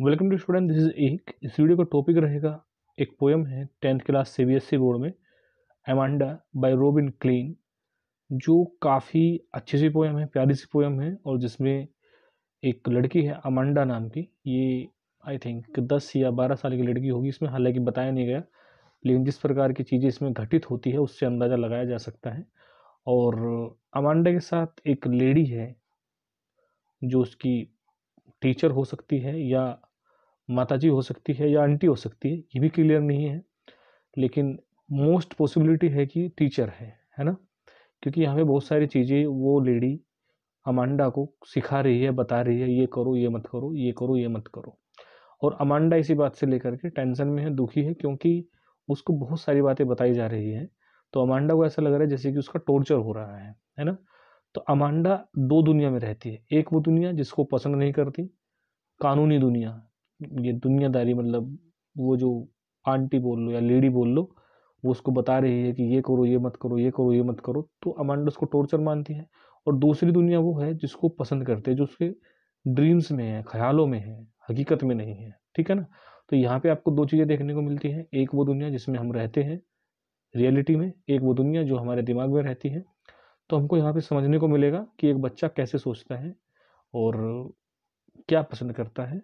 welcome to student this is एक इस video का टॉपिक रहेगा एक पोएम है tenth class C B S C board में एमांडा बाय रोबिन क्लीन जो काफ़ी अच्छी सी पोएम है प्यारी सी पोएम है और जिसमें एक लड़की है अमांडा नाम की ये आई थिंक दस या बारह साल की लड़की होगी इसमें हालांकि बताया नहीं गया लेकिन जिस प्रकार की चीज़ें इसमें घटित होती है उससे अंदाज़ा लगाया जा सकता है और अमांडा के साथ एक लेडी है जो उसकी टीचर हो सकती है या माताजी हो सकती है या आंटी हो सकती है ये भी क्लियर नहीं है लेकिन मोस्ट पॉसिबिलिटी है कि टीचर है है ना क्योंकि यहाँ पे बहुत सारी चीज़ें वो लेडी अमांडा को सिखा रही है बता रही है ये करो ये मत करो ये करो ये मत करो और अमांडा इसी बात से लेकर के टेंशन में है दुखी है क्योंकि उसको बहुत सारी बातें बताई जा रही है तो अमांडा को ऐसा लग रहा है जैसे कि उसका टॉर्चर हो रहा है है ना तो अमांडा दो दुनिया में रहती है एक वो दुनिया जिसको पसंद नहीं करती कानूनी दुनिया ये दुनियादारी मतलब वो जो आंटी बोल लो या लेडी बोल लो वो उसको बता रही है कि ये करो ये मत करो ये करो ये मत करो तो अमांडा उसको टॉर्चर मानती है और दूसरी दुनिया वो है जिसको पसंद करते हैं जो उसके ड्रीम्स में है ख्यालों में है हकीकत में नहीं है ठीक है ना तो यहाँ पे आपको दो चीज़ें देखने को मिलती हैं एक वो दुनिया जिसमें हम रहते हैं रियलिटी में एक वो दुनिया जो हमारे दिमाग में रहती है तो हमको यहाँ पे समझने को मिलेगा कि एक बच्चा कैसे सोचता है और क्या पसंद करता है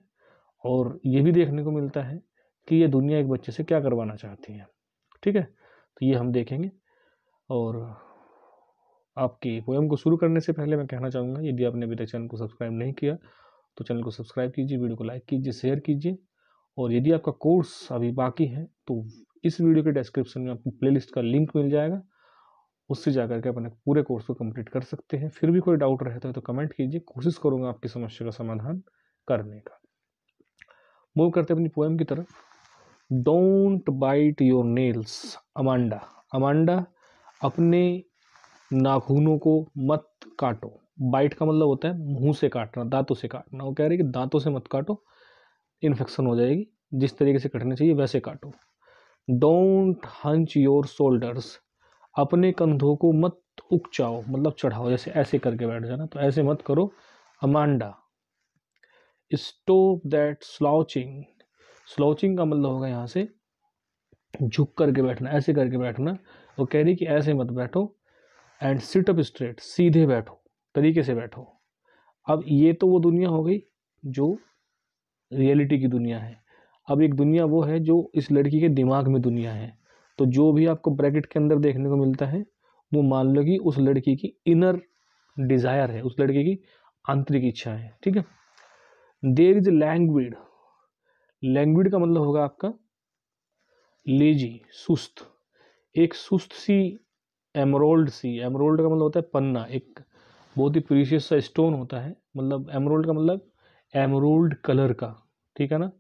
और ये भी देखने को मिलता है कि ये दुनिया एक बच्चे से क्या करवाना चाहती है ठीक है तो ये हम देखेंगे और आपकी पोएम को शुरू करने से पहले मैं कहना चाहूँगा यदि आपने अभी तक चैनल को सब्सक्राइब नहीं किया तो चैनल को सब्सक्राइब कीजिए वीडियो को लाइक कीजिए शेयर कीजिए और यदि आपका कोर्स अभी बाकी है तो इस वीडियो के डिस्क्रिप्शन में आपको प्लेलिस्ट का लिंक मिल जाएगा उससे जा करके अपने पूरे कोर्स को कंप्लीट कर सकते हैं फिर भी कोई डाउट रहता है तो कमेंट कीजिए कोशिश करूँगा आपकी समस्या का समाधान करने का मूव करते अपनी पोएम की तरफ don't bite your nails Amanda Amanda अपने नाखूनों को मत काटो बाइट का मतलब होता है मुंह से काटना दांतों से काटना वो कह रही है कि दांतों से मत काटो इन्फेक्शन हो जाएगी जिस तरीके से कटना चाहिए वैसे काटो डोंट हंच योर शोल्डर्स अपने कंधों को मत उकचाओ मतलब चढ़ाओ जैसे ऐसे करके बैठ जाना तो ऐसे मत करो Amanda stop that slouching slouching का मतलब होगा यहाँ से झुक करके बैठना ऐसे करके बैठना वो कह रही कि ऐसे मत बैठो एंड सिट अप स्ट्रेट सीधे बैठो तरीके से बैठो अब ये तो वो दुनिया हो गई जो रियलिटी की दुनिया है अब एक दुनिया वो है जो इस लड़की के दिमाग में दुनिया है तो जो भी आपको ब्रैकेट के अंदर देखने को मिलता है वो मान लो कि उस लड़की की इनर डिज़ायर है उस लड़की की आंतरिक इच्छा है ठीक है देर इज लैंग्वेड लैंग्विड का मतलब होगा आपका लेजी सुस्त एक सुस्त सी एमरोल्ड सी एमरोल्ड का मतलब होता है पन्ना एक बहुत ही प्रीशियस सा स्टोन होता है मतलब एमरोल्ड का मतलब एमरोल्ड कलर का ठीक है ना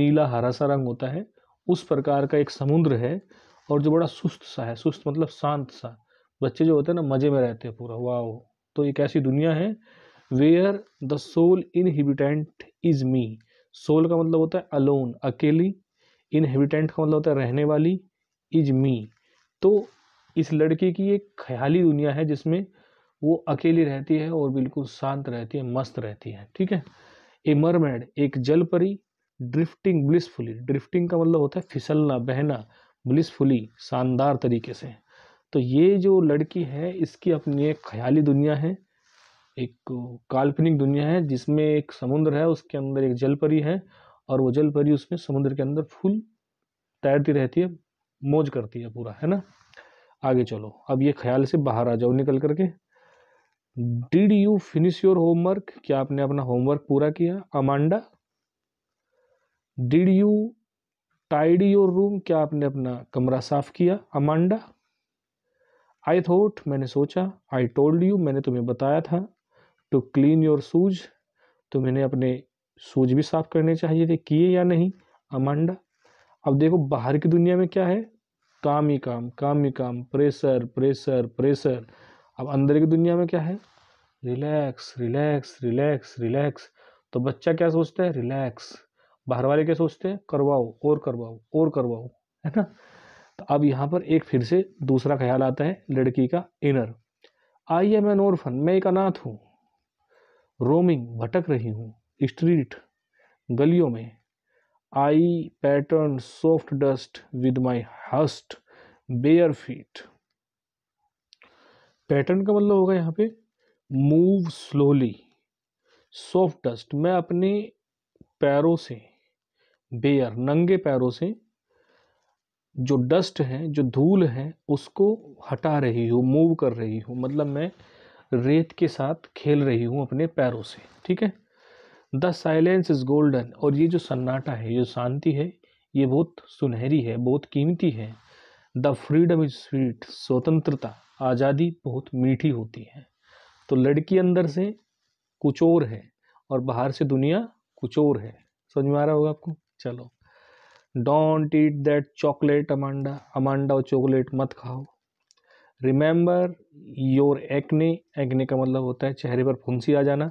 नीला हरा सा रंग होता है उस प्रकार का एक समुद्र है और जो बड़ा सुस्त सा है सुस्त मतलब शांत सा बच्चे जो होते हैं ना मज़े में रहते हैं पूरा वाह तो एक ऐसी दुनिया है where the sole inhabitant is me sole का मतलब होता है अलोन अकेली इनहिबिटेंट का मतलब होता है रहने वाली इज मी तो इस लड़के की एक ख्याली दुनिया है जिसमें वो अकेली रहती है और बिल्कुल शांत रहती है मस्त रहती है ठीक है ए मरमेड एक जलपरी ड्रिफ्टिंग ब्लिसफुली ड्रिफ्टिंग का मतलब होता है फिसलना बहना ब्लिसफुली शानदार तरीके से तो ये जो लड़की है इसकी अपनी एक ख्याली दुनिया है एक काल्पनिक दुनिया है जिसमें एक समुद्र है उसके अंदर एक जलपरी है और वो जलपरी उसमें समुद्र के अंदर फुल तैरती रहती है मौज करती है पूरा है ना आगे चलो अब ये ख्याल से बाहर आ जाओ निकल करके did you finish your homework क्या आपने अपना होमवर्क पूरा किया Amanda did you tidy your room क्या आपने अपना कमरा साफ किया अमांडा आई थोट मैंने सोचा आई टोल्ड यू मैंने तुम्हें बताया था टू क्लीन योर सूज तुम्हें अपने सूज भी साफ करने चाहिए थे किए या नहीं अमांडा अब देखो बाहर की दुनिया में क्या है काम ही काम काम ही काम प्रेशर प्रेशर प्रेशर अब अंदर की दुनिया में क्या है रिलैक्स रिलैक्स रिलैक्स रिलैक्स तो बच्चा क्या सोचता है रिलैक्स बाहर वाले क्या सोचते हैं करवाओ और करवाओ और करवाओ है ना तो अब यहाँ पर एक फिर से दूसरा ख्याल आता है लड़की का inner I am an orphan मैं एक अनाथ हूँ रोमिंग भटक रही हूँ स्ट्रीट गलियों में I pattern soft dust with my hushed bare feet pattern का मतलब होगा यहाँ पे मूव स्लोली सॉफ्ट डस्ट मैं अपने पैरों से बेयर नंगे पैरों से जो डस्ट है जो धूल है उसको हटा रही हूँ मूव कर रही हूँ मतलब मैं रेत के साथ खेल रही हूँ अपने पैरों से ठीक है द साइलेंस इज़ गोल्डन और ये जो सन्नाटा है ये शांति है ये बहुत सुनहरी है बहुत कीमती है द फ्रीडम इज स्वीट स्वतंत्रता आज़ादी बहुत मीठी होती है तो लड़की अंदर से कुछ और है और बाहर से दुनिया कुछ और है समझ में आ रहा होगा आपको चलो don't eat that chocolate Amanda Amanda और चॉकलेट मत खाओ रिमेंबर योर एक्ने एक्ने का मतलब होता है चेहरे पर फुंसी आ जाना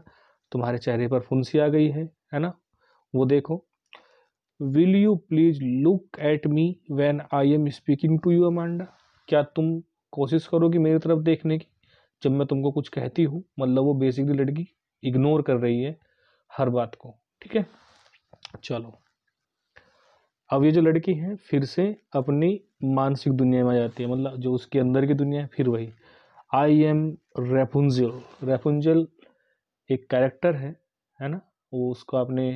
तुम्हारे चेहरे पर फुंसी आ गई है है ना वो देखो will you please look at me when I am speaking to you Amanda क्या तुम कोशिश करोगी मेरी तरफ देखने की जब मैं तुमको कुछ कहती हूँ मतलब वो बेसिकली लड़की इग्नोर कर रही है हर बात को ठीक है चलो अब ये जो लड़की है फिर से अपनी मानसिक दुनिया में आ जाती है मतलब जो उसके अंदर की दुनिया है फिर वही आई एम रेपुंजल रेपुंजल एक कैरेक्टर है है ना वो उसको आपने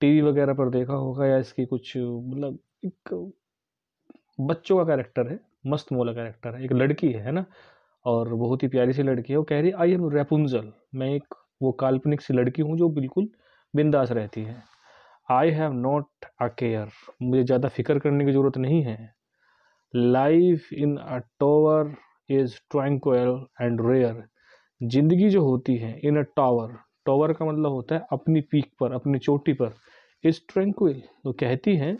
टीवी वगैरह पर देखा होगा या इसकी कुछ मतलब एक बच्चों का कैरेक्टर है मस्त मोला कैरेक्टर है एक लड़की है, है ना और बहुत ही प्यारी सी लड़की है वो कह रही आई एम रेपुंजल मैं एक वो काल्पनिक सी लड़की हूँ जो बिल्कुल बिंदास रहती है I have not a care मुझे ज़्यादा फिक्र करने की ज़रूरत नहीं है life in a tower is tranquil and rare ज़िंदगी जो होती है इन अ टावर टावर का मतलब होता है अपनी पीक पर अपनी चोटी पर इज़ ट्रैंक्विल तो कहती है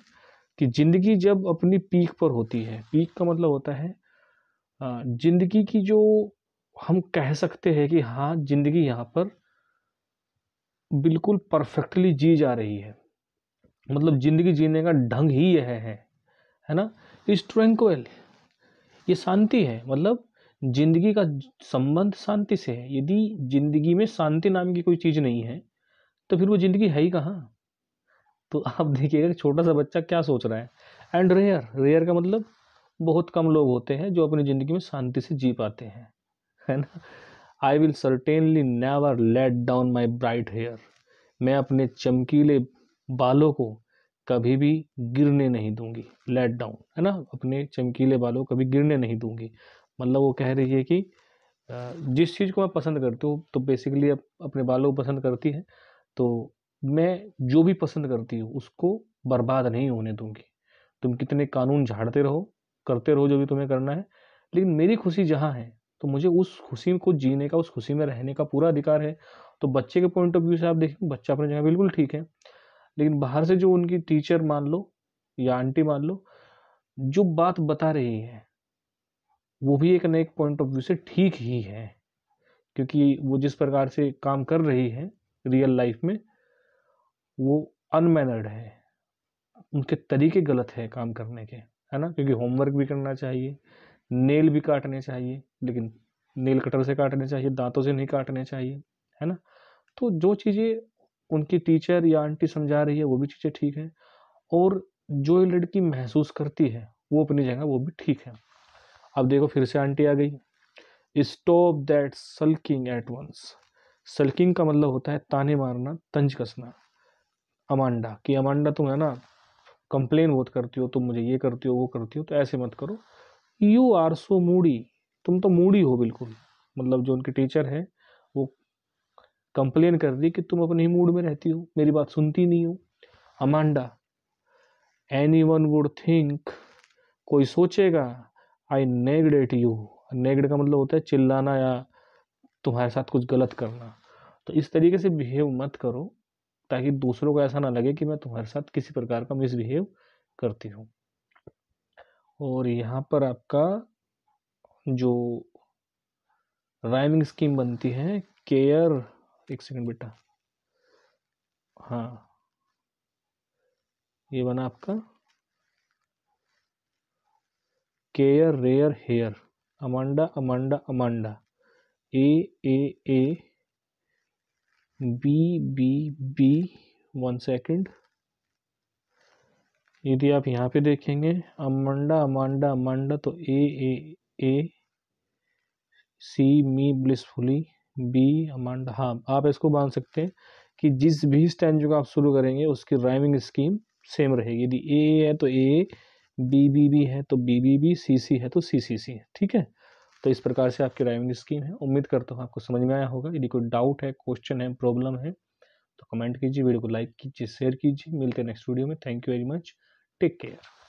कि ज़िंदगी जब अपनी पीक पर होती है पीक का मतलब होता है ज़िंदगी की जो हम कह सकते हैं कि हाँ ज़िंदगी यहाँ पर बिल्कुल परफेक्टली जी जा रही है मतलब ज़िंदगी जीने का ढंग ही यह है है ना इस ट्रैंक्वेल ये शांति है मतलब जिंदगी का संबंध शांति से है यदि जिंदगी में शांति नाम की कोई चीज़ नहीं है तो फिर वो जिंदगी है ही कहाँ तो आप देखिएगा छोटा सा बच्चा क्या सोच रहा है एंड रेयर रेयर का मतलब बहुत कम लोग होते हैं जो अपनी ज़िंदगी में शांति से जी पाते हैं है ना I will certainly never let down my bright hair मैं अपने चमकीले बालों को कभी भी गिरने नहीं दूंगी लेट डाउन है ना अपने चमकीले बालों को कभी गिरने नहीं दूंगी मतलब वो कह रही है कि जिस चीज़ को मैं पसंद करती हूँ तो बेसिकली अपने बालों को पसंद करती है तो मैं जो भी पसंद करती हूँ उसको बर्बाद नहीं होने दूंगी तुम कितने कानून झाड़ते रहो करते रहो जो भी तुम्हें करना है लेकिन मेरी खुशी जहाँ है तो मुझे उस खुशी को जीने का उस खुशी में रहने का पूरा अधिकार है तो बच्चे के पॉइंट ऑफ व्यू से आप देखें बच्चा अपनी जगह बिल्कुल ठीक है लेकिन बाहर से जो उनकी टीचर मान लो या आंटी मान लो जो बात बता रही है वो भी एक नए पॉइंट ऑफ व्यू से ठीक ही है क्योंकि वो जिस प्रकार से काम कर रही है रियल लाइफ में वो अनमैनर्ड है उनके तरीके गलत है काम करने के है ना क्योंकि होमवर्क भी करना चाहिए नेल भी काटने चाहिए लेकिन नेल कटर से काटने चाहिए दांतों से नहीं काटने चाहिए है ना तो जो चीज़ें उनकी टीचर या आंटी समझा रही है वो भी चीज़ें ठीक है और जो लड़की महसूस करती है वो अपनी जगह वो भी ठीक है अब देखो फिर से आंटी आ गई stop that sulking at once sulking का मतलब होता है ताने मारना तंज कसना अमांडा कि अमांडा तुम है ना कंप्लेन बहुत करती हो तुम मुझे ये करती हो वो करती हो तो ऐसे मत करो यू आर सो मूडी तुम तो मूडी हो बिल्कुल मतलब जो उनकी टीचर हैं कंप्लेन कर दी कि तुम अपने ही मूड में रहती हो मेरी बात सुनती नहीं हो Amanda anyone would think कोई सोचेगा आई नेगड एट यू नेगड का मतलब होता है चिल्लाना या तुम्हारे साथ कुछ गलत करना तो इस तरीके से बिहेव मत करो ताकि दूसरों को ऐसा ना लगे कि मैं तुम्हारे साथ किसी प्रकार का मिसबिहेव करती हूँ और यहाँ पर आपका जो राइमिंग स्कीम बनती है केयर एक सेकंड बेटा हाँ ये बना आपका care rare hair Amanda Amanda Amanda A A A B B B one second यदि आप यहाँ पे देखेंगे अमांडा अमांडा अमांडा तो ए A A C me blissfully B अमांड हाँ आप इसको मान सकते हैं कि जिस भी स्टैंड को आप शुरू करेंगे उसकी राइमिंग स्कीम सेम रहेगी यदि ए है तो ए बी बी बी है तो B B B C C है तो सी सी सी है ठीक है तो इस प्रकार से आपकी राइमिंग स्कीम है उम्मीद करता हूँ आपको समझ में आया होगा यदि कोई डाउट है क्वेश्चन है प्रॉब्लम है तो कमेंट कीजिए वीडियो को लाइक कीजिए शेयर कीजिए मिलते हैं नेक्स्ट वीडियो में thank you very much take care